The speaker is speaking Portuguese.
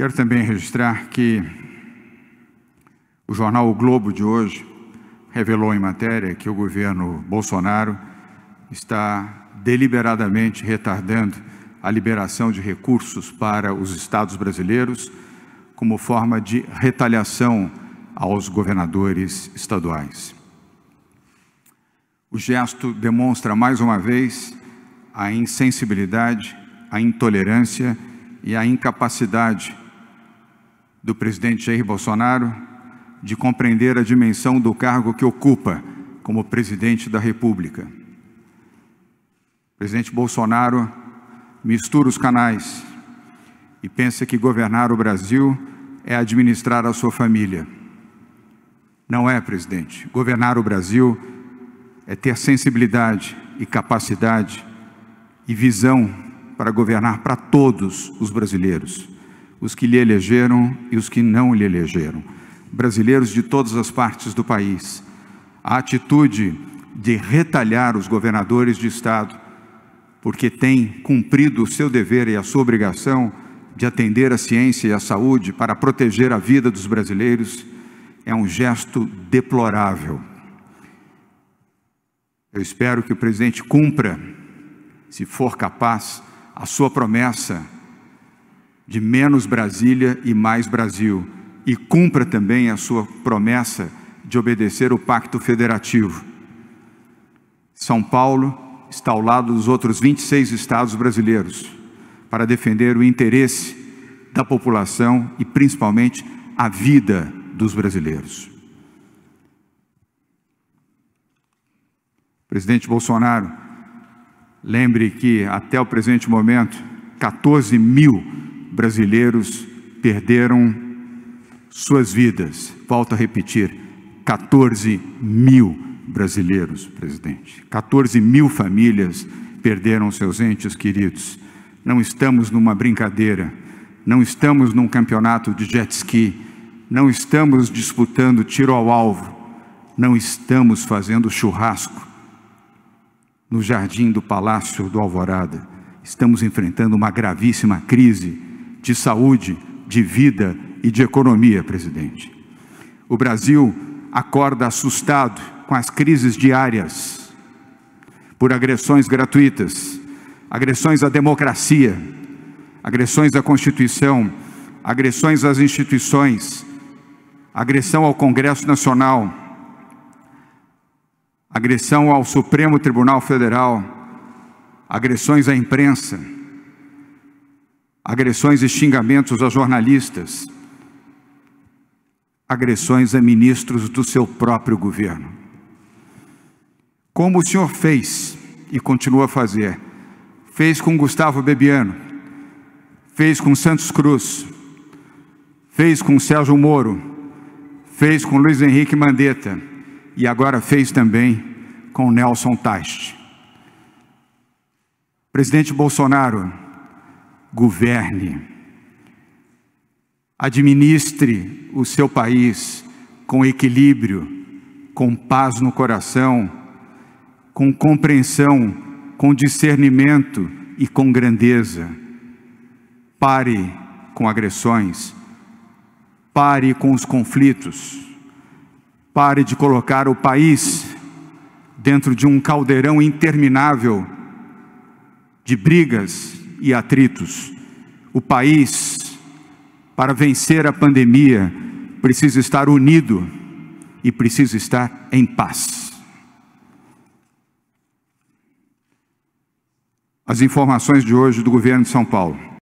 Quero também registrar que o jornal O Globo de hoje revelou em matéria que o governo Bolsonaro está deliberadamente retardando a liberação de recursos para os estados brasileiros como forma de retaliação aos governadores estaduais. O gesto demonstra mais uma vez a insensibilidade, a intolerância e a incapacidade do presidente Jair Bolsonaro de compreender a dimensão do cargo que ocupa como presidente da República. O presidente Bolsonaro mistura os canais e pensa que governar o Brasil é administrar a sua família. Não é, presidente. Governar o Brasil é ter sensibilidade e capacidade e visão para governar para todos os brasileiros os que lhe elegeram e os que não lhe elegeram, brasileiros de todas as partes do país. A atitude de retalhar os governadores de Estado, porque têm cumprido o seu dever e a sua obrigação de atender a ciência e a saúde para proteger a vida dos brasileiros, é um gesto deplorável. Eu espero que o presidente cumpra, se for capaz, a sua promessa de menos Brasília e mais Brasil, e cumpra também a sua promessa de obedecer o Pacto Federativo. São Paulo está ao lado dos outros 26 estados brasileiros para defender o interesse da população e principalmente a vida dos brasileiros. Presidente Bolsonaro, lembre que até o presente momento, 14 mil brasileiros perderam suas vidas. Volto a repetir: 14 mil brasileiros, presidente. 14 mil famílias perderam seus entes queridos. Não estamos numa brincadeira, não estamos num campeonato de jet ski, não estamos disputando tiro ao alvo, não estamos fazendo churrasco no jardim do Palácio do Alvorada. Estamos enfrentando uma gravíssima crise de saúde, de vida e de economia, presidente. O Brasil acorda assustado com as crises diárias por agressões gratuitas, agressões à democracia, agressões à Constituição, agressões às instituições, agressão ao Congresso Nacional, agressão ao Supremo Tribunal Federal, agressões à imprensa agressões e xingamentos a jornalistas, agressões a ministros do seu próprio governo. Como o senhor fez e continua a fazer, fez com Gustavo Bebiano, fez com Santos Cruz, fez com Sérgio Moro, fez com Luiz Henrique Mandetta e agora fez também com Nelson Taste. Presidente Bolsonaro, governe, administre o seu país com equilíbrio, com paz no coração, com compreensão, com discernimento e com grandeza. Pare com agressões, pare com os conflitos, pare de colocar o país dentro de um caldeirão interminável de brigas, e atritos. O país, para vencer a pandemia, precisa estar unido e precisa estar em paz. As informações de hoje do governo de São Paulo